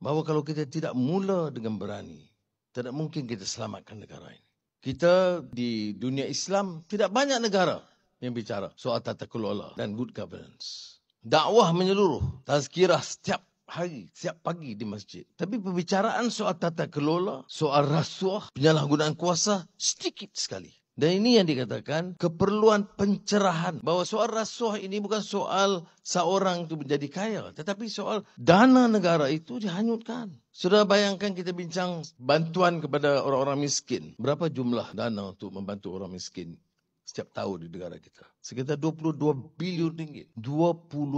bahawa kalau kita tidak mula dengan berani, tidak mungkin kita selamatkan negara ini. Kita di dunia Islam tidak banyak negara yang bicara soal tata kelola dan good governance. Dakwah menyeluruh, tazkirah setiap hari, setiap pagi di masjid. Tapi pembicaraan soal tata kelola, soal rasuah, penyalahgunaan kuasa, sedikit sekali. Dan ini yang dikatakan keperluan pencerahan. bahawa soal rasuah ini bukan soal seorang itu menjadi kaya. Tetapi soal dana negara itu dihanyutkan. Sudah bayangkan kita bincang bantuan kepada orang-orang miskin. Berapa jumlah dana untuk membantu orang miskin setiap tahun di negara kita? Sekitar 22 bilion ringgit. 22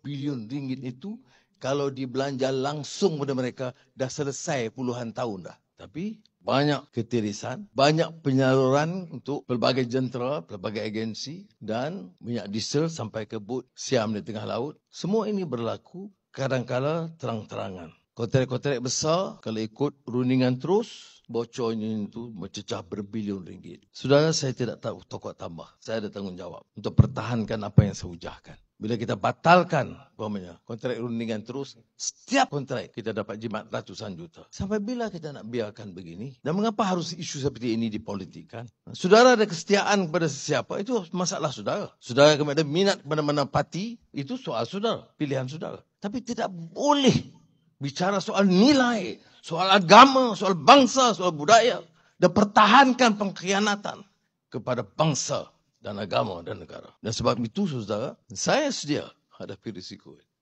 bilion ringgit itu kalau dibelanja langsung kepada mereka dah selesai puluhan tahun dah tapi banyak ketirisan, banyak penyaluran untuk pelbagai jentera, pelbagai agensi dan minyak diesel sampai ke bot siam di tengah laut. Semua ini berlaku kadang kadangkala terang-terangan. Kotrek-kotrek besar kalau ikut runingan terus, bocornya itu mencecah berbilion ringgit. Saudara saya tidak tahu tokoh tambah. Saya ada tanggungjawab untuk pertahankan apa yang saya ujahkan. Bila kita batalkan umpamanya kontrak rundingan terus, setiap kontrak kita dapat jimat ratusan juta. Sampai bila kita nak biarkan begini? Dan mengapa harus isu seperti ini dipolitikan? Saudara ada kesetiaan kepada sesiapa itu masalah saudara. Saudara ada minat kepada mana parti itu soal saudara, pilihan saudara. Tapi tidak boleh bicara soal nilai, soal agama, soal bangsa, soal budaya dan pertahankan pengkhianatan kepada bangsa dan agama dan negara. Dan sebab itu, saudara, saya sedia hadapi risiko itu.